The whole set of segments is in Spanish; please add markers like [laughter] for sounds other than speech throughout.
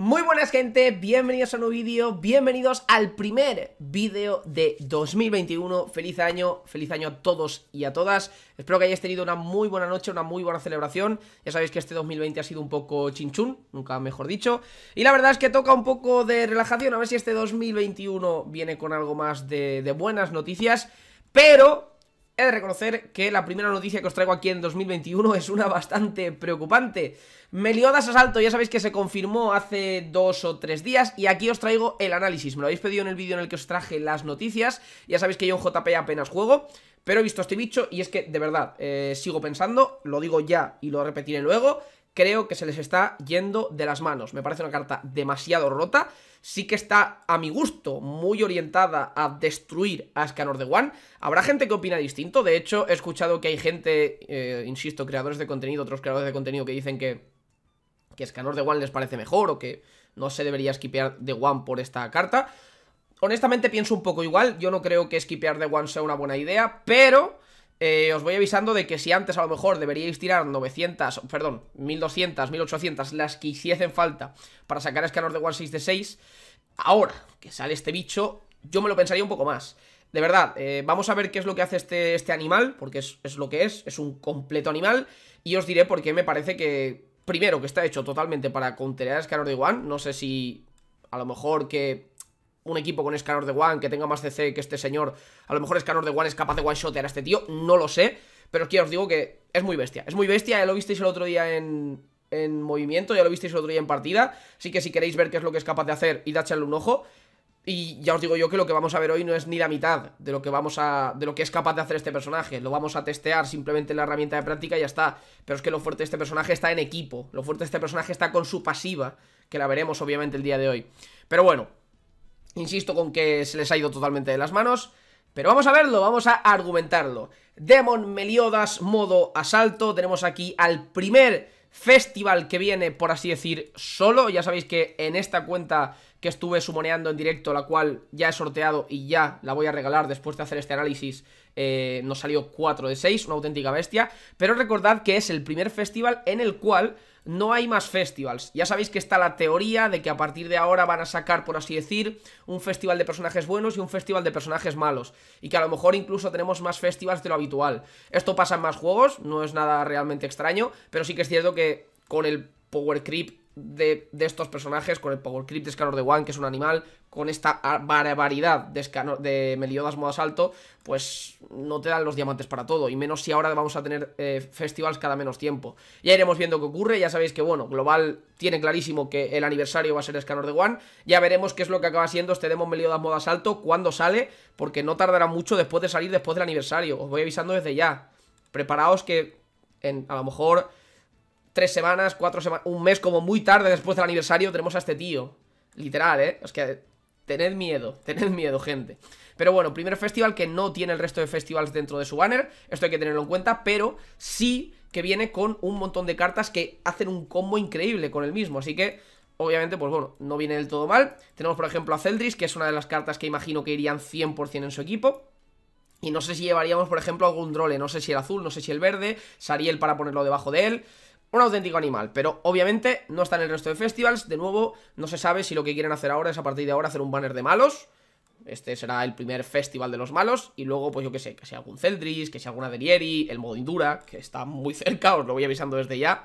Muy buenas gente, bienvenidos a un nuevo vídeo, bienvenidos al primer vídeo de 2021 Feliz año, feliz año a todos y a todas Espero que hayáis tenido una muy buena noche, una muy buena celebración Ya sabéis que este 2020 ha sido un poco chinchún, nunca mejor dicho Y la verdad es que toca un poco de relajación, a ver si este 2021 viene con algo más de, de buenas noticias Pero He de reconocer que la primera noticia que os traigo aquí en 2021 es una bastante preocupante. Meliodas Asalto, ya sabéis que se confirmó hace dos o tres días y aquí os traigo el análisis. Me lo habéis pedido en el vídeo en el que os traje las noticias, ya sabéis que yo en JP apenas juego, pero he visto este bicho y es que, de verdad, eh, sigo pensando, lo digo ya y lo repetiré luego, creo que se les está yendo de las manos. Me parece una carta demasiado rota sí que está, a mi gusto, muy orientada a destruir a Scanor de One. Habrá gente que opina distinto, de hecho, he escuchado que hay gente, eh, insisto, creadores de contenido, otros creadores de contenido que dicen que, que de One les parece mejor o que no se debería skipear de One por esta carta. Honestamente pienso un poco igual, yo no creo que skipear de One sea una buena idea, pero eh, os voy avisando de que si antes a lo mejor deberíais tirar 900, perdón, 1200, 1800, las que hiciesen falta para sacar escanor de 6 de 6, ahora que sale este bicho, yo me lo pensaría un poco más. De verdad, eh, vamos a ver qué es lo que hace este, este animal, porque es, es lo que es, es un completo animal, y os diré por qué me parece que, primero, que está hecho totalmente para contener a de One, no sé si a lo mejor que un equipo con Scanner de One que tenga más CC que este señor. A lo mejor Escanor de One es capaz de one-shotear a este tío, no lo sé. Pero que os digo que es muy bestia. Es muy bestia, ya lo visteis el otro día en, en movimiento, ya lo visteis el otro día en partida. Así que si queréis ver qué es lo que es capaz de hacer, id a un ojo. Y ya os digo yo que lo que vamos a ver hoy no es ni la mitad de lo que vamos a. de lo que es capaz de hacer este personaje. Lo vamos a testear simplemente en la herramienta de práctica y ya está. Pero es que lo fuerte de este personaje está en equipo. Lo fuerte de este personaje está con su pasiva. Que la veremos obviamente el día de hoy. Pero bueno, Insisto con que se les ha ido totalmente de las manos. Pero vamos a verlo, vamos a argumentarlo. Demon Meliodas, modo asalto. Tenemos aquí al primer festival que viene, por así decir, solo. Ya sabéis que en esta cuenta que estuve sumoneando en directo, la cual ya he sorteado y ya la voy a regalar después de hacer este análisis, eh, nos salió 4 de 6, una auténtica bestia. Pero recordad que es el primer festival en el cual no hay más festivals. Ya sabéis que está la teoría de que a partir de ahora van a sacar, por así decir, un festival de personajes buenos y un festival de personajes malos. Y que a lo mejor incluso tenemos más festivals de lo habitual. Esto pasa en más juegos, no es nada realmente extraño, pero sí que es cierto que con el power creep de, estos personajes, con el power creep de Scanner de One, que es un animal, con esta barbaridad de, de Meliodas modo asalto, pues no te dan los diamantes para todo, y menos si ahora vamos a tener eh, festivals cada menos tiempo. Ya iremos viendo qué ocurre, ya sabéis que, bueno, Global tiene clarísimo que el aniversario va a ser Scanner de One, ya veremos qué es lo que acaba siendo este Demon Meliodas modo asalto, cuando sale, porque no tardará mucho después de salir después del aniversario, os voy avisando desde ya. Preparaos que a lo mejor tres semanas, cuatro semanas, un mes como muy tarde después del aniversario tenemos a este tío. Literal, ¿eh? Es que tened miedo, [laughs] tened miedo, gente. Pero bueno, primer festival que no tiene el resto de festivals dentro de su banner, esto hay que tenerlo en cuenta, pero sí que viene con un montón de cartas que hacen un combo increíble con el mismo, así que... Obviamente, pues bueno, no viene del todo mal. Tenemos, por ejemplo, a Celdris, que es una de las cartas que imagino que irían 100% en su equipo. Y no sé si llevaríamos, por ejemplo, algún drole. No sé si el azul, no sé si el verde. Sariel para ponerlo debajo de él un auténtico animal, pero obviamente no está en el resto de festivals, de nuevo, no se sabe si lo que quieren hacer ahora es a partir de ahora hacer un banner de malos, este será el primer festival de los malos, y luego, pues yo qué sé, que sea algún Celdris, que sea alguna Delieri, el modo Indura, que está muy [laughs] cerca, os lo voy avisando desde ya,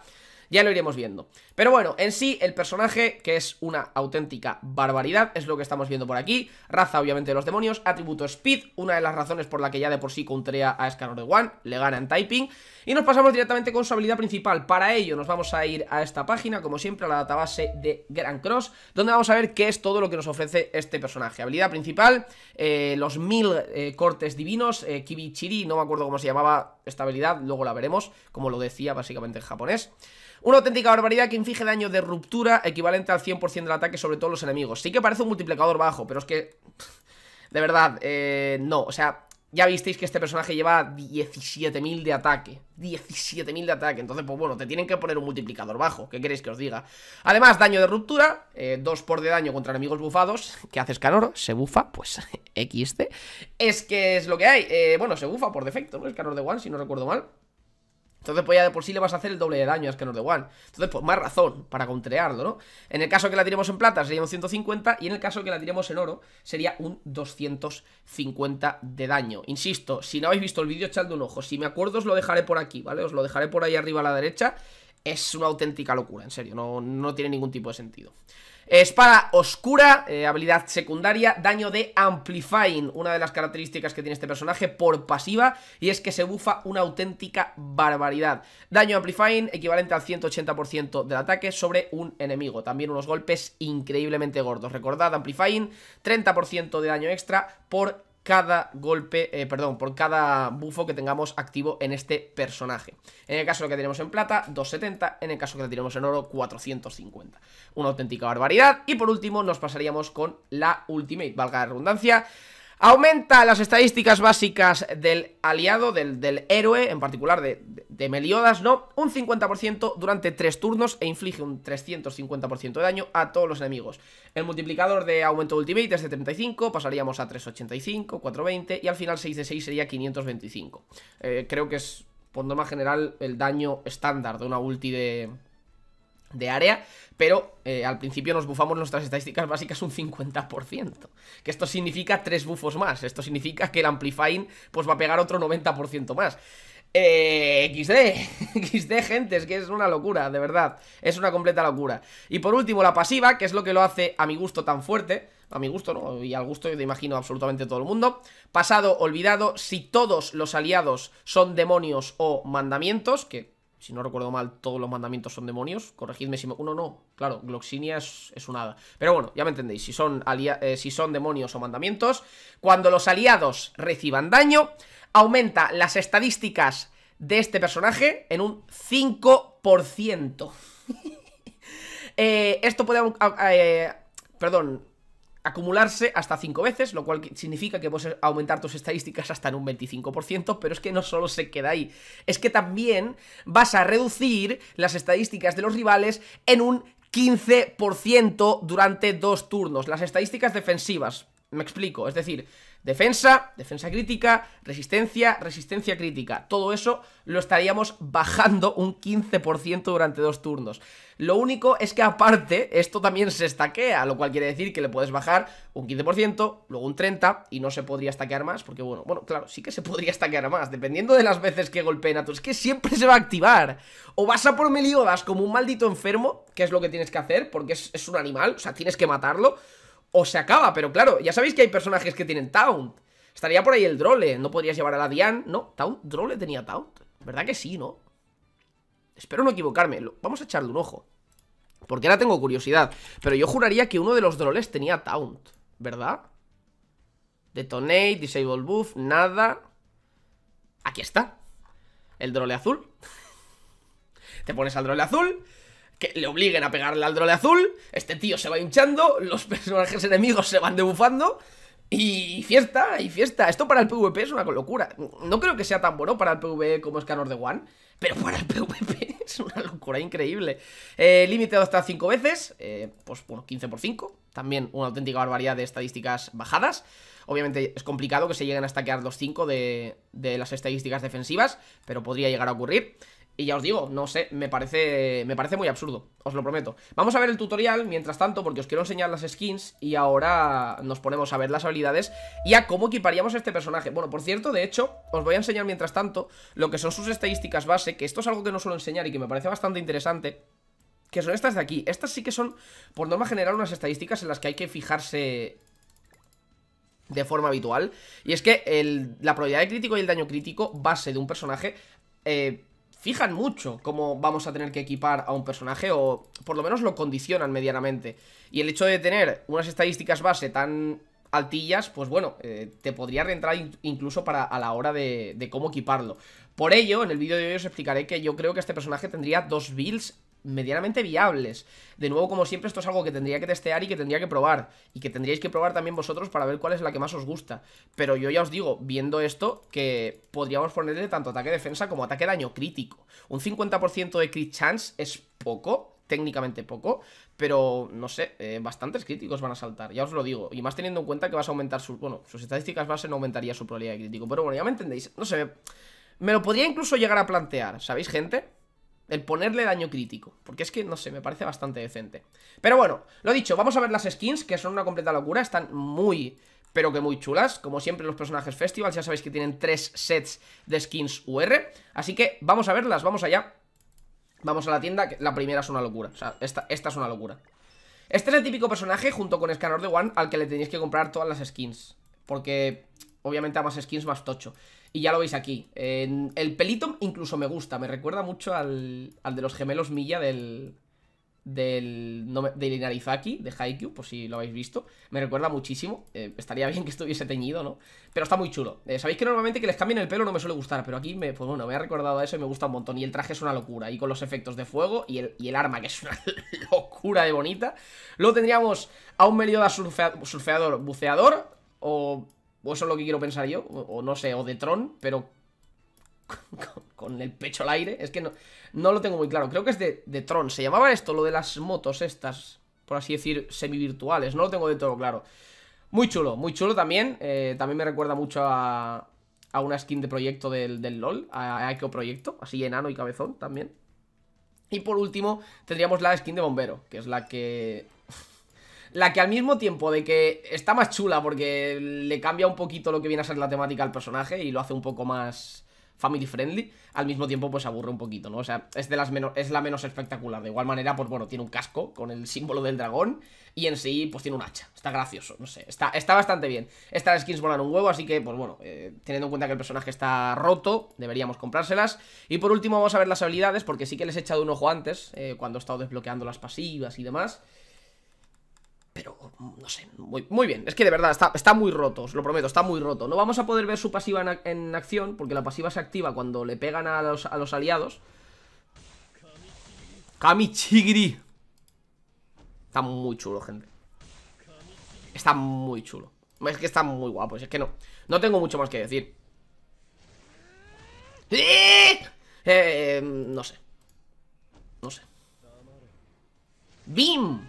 ya lo iremos viendo. Pero bueno, en sí, el personaje, que es una auténtica barbaridad, es lo que estamos viendo por aquí. Raza, obviamente, de los demonios. Atributo Speed, una de las razones por la que ya de por sí contrea a Escanor de One. Le gana en typing. Y nos pasamos directamente con su habilidad principal. Para ello, nos vamos a ir a esta página, como siempre, a la database de Grand Cross, donde vamos a ver qué es todo lo que nos ofrece este personaje. Habilidad principal, eh, los mil eh, cortes divinos, eh, Kibichiri, no me acuerdo cómo se llamaba estabilidad, luego la veremos, como lo decía básicamente en japonés. Una auténtica barbaridad que inflige daño de ruptura equivalente al 100% del ataque sobre todos los enemigos. Sí que parece un multiplicador bajo, pero es que... De verdad, eh, no, o sea, ya visteis que este personaje lleva 17.000 de ataque. 17.000 de ataque. Entonces, pues bueno, te tienen que poner un multiplicador bajo. ¿Qué queréis que os diga? Además, daño de ruptura. 2 eh, por de daño contra enemigos bufados. ¿Qué haces, Canoro? Se bufa, pues [laughs] XD. Es que es lo que hay. Eh, bueno, se bufa por defecto, ¿no? Es Canor de One, si no recuerdo mal. Entonces, pues ya de por sí le vas a hacer el doble de daño a no de igual. Entonces, pues más razón para contrearlo, ¿no? En el caso que la tiremos en plata sería un 150 y en el caso que la tiremos en oro sería un 250 de daño. Insisto, si no habéis visto el vídeo, echadle un ojo. Si me acuerdo os lo dejaré por aquí, ¿vale? Os lo dejaré por ahí arriba a la derecha. Es una auténtica locura, en serio, no, no tiene ningún tipo de sentido. Espada oscura, eh, habilidad secundaria, daño de amplifying, una de las características que tiene este personaje por pasiva, y es que se bufa una auténtica barbaridad. Daño amplifying equivalente al 180% del ataque sobre un enemigo, también unos golpes increíblemente gordos. Recordad, amplifying, 30% de daño extra por cada golpe, eh, perdón, por cada bufo que tengamos activo en este personaje. En el caso que tenemos en plata, 270, en el caso que tenemos en oro, 450. Una auténtica barbaridad. Y por último, nos pasaríamos con la Ultimate, valga la redundancia. Aumenta las estadísticas básicas del aliado, del, héroe, en particular de, Meliodas, ¿no? Un 50% durante 3 turnos e inflige un 350% de daño a todos los enemigos. El multiplicador de aumento ultimate es de 35, pasaríamos a 385, 420 y al final 6 de 6 sería 525. Eh, creo que es, por norma general, el daño estándar de una ulti de de área, pero eh, al principio nos bufamos nuestras estadísticas básicas un 50%, que esto significa tres bufos más, esto significa que el amplifying pues va a pegar otro 90% más. Eh, XD, [laughs] XD gente, es que es una locura, de verdad, es una completa locura. Y por último la pasiva, que es lo que lo hace a mi gusto tan fuerte, a mi gusto, ¿no? Y al gusto, yo imagino, absolutamente todo el mundo. Pasado, olvidado, si todos los aliados son demonios o mandamientos, que si no recuerdo mal, todos los mandamientos son demonios. Corregidme si me... Uno no. Claro, Gloxinia es, una... un hada. Pero bueno, ya me entendéis. Si son, eh, si son demonios o mandamientos, cuando los aliados reciban daño, aumenta las estadísticas de este personaje en un 5%. [laughs] Eh, esto puede... Eh, perdón, acumularse hasta 5 veces, lo cual significa que puedes aumentar tus estadísticas hasta en un 25%, pero es que no solo se queda ahí, es que también vas a reducir las estadísticas de los rivales en un 15% durante dos turnos, las estadísticas defensivas, me explico, es decir, Defensa, defensa crítica, resistencia, resistencia crítica. Todo eso lo estaríamos bajando un 15% durante dos turnos. Lo único es que aparte esto también se estaquea, lo cual quiere decir que le puedes bajar un 15%, luego un 30% y no se podría estaquear más, porque bueno, bueno, claro, sí que se podría estaquear más, dependiendo de las veces que golpeen a tu... Es que siempre se va a activar. O vas a por Meliodas como un maldito enfermo, que es lo que tienes que hacer, porque es, es un animal, o sea, tienes que matarlo o se acaba, pero claro, ya sabéis que hay personajes que tienen Taunt. Estaría por ahí el Drole, no podrías llevar a la Diane. No, Taunt, Drole tenía Taunt. ¿Verdad que sí, no? Espero no equivocarme, vamos a echarle un ojo. Porque ahora tengo curiosidad. Pero yo juraría que uno de los Droles tenía Taunt, ¿verdad? Detonate, Disable Buff, nada. Aquí está. El Drole azul. [laughs] Te pones al Drole azul que le obliguen a pegar el aldrole azul, este tío se va hinchando, los [laughs] personajes enemigos se van debufando y fiesta, y fiesta. Esto para el PvP es una locura. No creo que sea tan bueno para el PvE como Scanner de One, pero para el [laughs] PvP es una locura increíble. Eh, límite hasta 5 veces, eh, pues bueno, 15 por 5. También una auténtica barbaridad de estadísticas bajadas. Obviamente es complicado que se lleguen a stackear los 5 de, de las estadísticas defensivas, pero podría llegar a ocurrir. Y ya os digo, no sé, me parece, me parece muy absurdo, os lo prometo. Vamos a ver el tutorial, mientras tanto, porque os quiero enseñar las skins y ahora nos ponemos a ver las habilidades y a cómo equiparíamos a este personaje. Bueno, por cierto, de hecho, os voy a enseñar mientras tanto lo que son sus estadísticas base, que esto es algo que no suelo enseñar y que me parece bastante interesante. Que son estas de aquí. Estas sí que son, por norma general, unas estadísticas en las que hay que fijarse de forma habitual. Y es que la probabilidad de crítico y el daño crítico base de un personaje... Eh, fijan mucho cómo vamos a tener que equipar a un personaje o por lo menos lo condicionan medianamente. Y el hecho de tener unas estadísticas base tan altillas, pues bueno, eh, te podría reentrar incluso para a la hora de, de cómo equiparlo. Por ello, en el vídeo de hoy os explicaré que yo creo que este personaje tendría dos builds medianamente viables. De nuevo, como siempre, esto es algo que tendría que testear y que tendría que probar. Y que tendríais que probar también vosotros para ver cuál es la que más os gusta. Pero yo ya os digo, viendo esto, que podríamos ponerle tanto ataque-defensa como ataque-daño crítico. Un 50% de crit chance es poco, técnicamente poco, pero no sé, eh, bastantes críticos van a saltar, ya os lo digo. Y más teniendo en cuenta que vas a aumentar sus. Bueno, sus estadísticas base no aumentaría su probabilidad de crítico. Pero bueno, ya me entendéis. No sé, me, me lo podría incluso llegar a plantear, ¿sabéis, gente? El ponerle daño crítico. Porque es que, no sé, me parece bastante decente. Pero bueno, lo dicho, vamos a ver las skins, que son una completa locura. Están muy, pero que muy chulas. Como siempre, los personajes Festival, ya sabéis que tienen tres sets de skins UR. Así que vamos a verlas, vamos allá. Vamos a la tienda, que la primera es una locura. O sea, esta, es una locura. Este es el típico personaje, junto con Scanner de One, al que le tenéis que comprar todas las skins. Porque, obviamente, a más skins, más tocho. Y ya lo veis aquí. el pelito incluso me gusta, me recuerda mucho al, al de los gemelos Milla del... Del, De del Inarizaki, de Haikyuu, por si lo habéis visto Me recuerda muchísimo, eh, estaría [laughs] bien que estuviese teñido, ¿no? Pero está muy chulo eh, Sabéis que normalmente que les cambien el pelo no me suele gustar Pero aquí, me, pues bueno, me ha recordado a eso y me gusta un montón Y el traje es una locura, y con los efectos de fuego Y el, arma, que es una [laughs] locura de bonita Luego tendríamos a un Meliodas surfeador, buceador O o eso es lo que quiero pensar yo, o, no sé, o de Tron, pero [laughs] con, el pecho al aire. Es que no, no lo tengo muy claro. Creo que es de, Tron. Se llamaba esto, lo de las motos estas, por así decir, semivirtuales. No lo tengo de todo claro. Muy chulo, muy chulo también. Eh, también me recuerda mucho a, a una skin de proyecto del, LOL, a, a Proyecto, así enano y cabezón también. Y por último, tendríamos la skin de bombero, que es la que la que al mismo tiempo de que está más chula porque le cambia un poquito lo que viene a ser la temática al personaje y lo hace un poco más family friendly, al mismo tiempo pues aburre un poquito, ¿no? O sea, es, de las menos, es la menos espectacular. De igual manera, pues bueno, tiene un casco con el símbolo del dragón y en sí pues tiene un hacha. Está gracioso, no sé, está, está bastante bien. Estas skins volan un huevo, así que pues bueno, eh, teniendo en cuenta que el personaje está roto, deberíamos comprárselas. Y por último vamos a ver las habilidades, porque sí que les he echado un ojo antes, eh, cuando he estado desbloqueando las pasivas y demás. Pero, no sé, muy, bien Es que de verdad, está, muy roto, os lo prometo, está muy roto No vamos a poder ver su pasiva en, acción Porque la pasiva se activa cuando le pegan a los, a los aliados Kamichigiri Está muy chulo, gente Está muy chulo Es que está muy guapo, es que no No tengo mucho más que decir ¡Eh! Eh, eh, No sé No sé ¡Bim!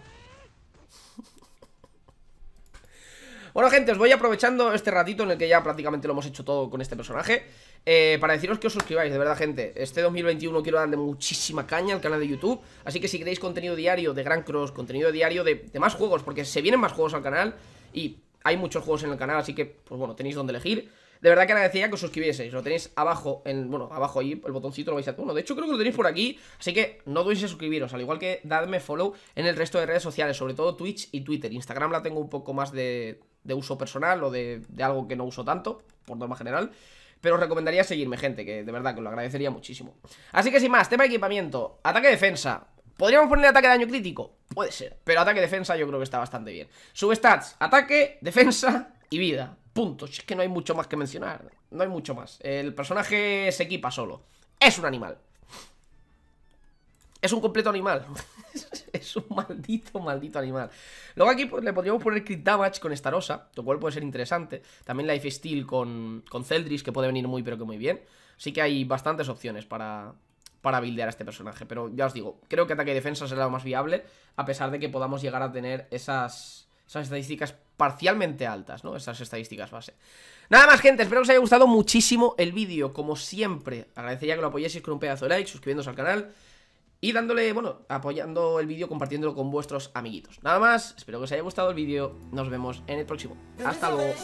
Bueno, gente, os voy aprovechando este ratito en el que ya prácticamente lo hemos hecho todo con este personaje eh, Para deciros que os suscribáis, de verdad, gente Este 2021 quiero darle muchísima caña al canal de YouTube Así que si queréis contenido diario de Gran Cross, contenido diario de, de más juegos Porque se vienen más juegos al canal y hay muchos juegos en el canal, así que, pues bueno, tenéis donde elegir de verdad que agradecería que os suscribieseis. Lo tenéis abajo, en, bueno, abajo ahí, el botoncito lo veis a... uno de hecho creo que lo tenéis por aquí, así que no dudéis en suscribiros, al igual que dadme follow en el resto de redes sociales, sobre todo Twitch y Twitter. Instagram la tengo un poco más de, de uso personal o de, de algo que no uso tanto, por norma general. Pero os recomendaría seguirme, gente, que de verdad que os lo agradecería muchísimo. Así que sin más, tema de equipamiento, ataque-defensa. ¿Podríamos poner ataque daño crítico? Puede ser, pero ataque-defensa yo creo que está bastante bien. Substats, ataque, defensa y vida. Punto. es que no hay mucho más que mencionar. No hay mucho más. El personaje se equipa solo. Es un animal. Es un completo animal. [laughs] es un maldito, maldito animal. Luego aquí pues, le podríamos poner crit damage con Starosa, lo cual puede ser interesante. También Life Steal con, con Celdris, que puede venir muy, pero que muy bien. Así que hay bastantes opciones para, para buildear a este personaje. Pero ya os digo, creo que ataque y defensa será lo más viable, a pesar de que podamos llegar a tener esas son estadísticas parcialmente altas, ¿no? Esas estadísticas base. Nada más, gente, espero que os haya gustado muchísimo el vídeo, como siempre. Agradecería que lo apoyéis con un pedazo de like, suscribiéndose al canal y dándole, bueno, apoyando el vídeo, compartiéndolo con vuestros amiguitos. Nada más, espero que os haya gustado el vídeo, nos vemos en el próximo. Hasta luego.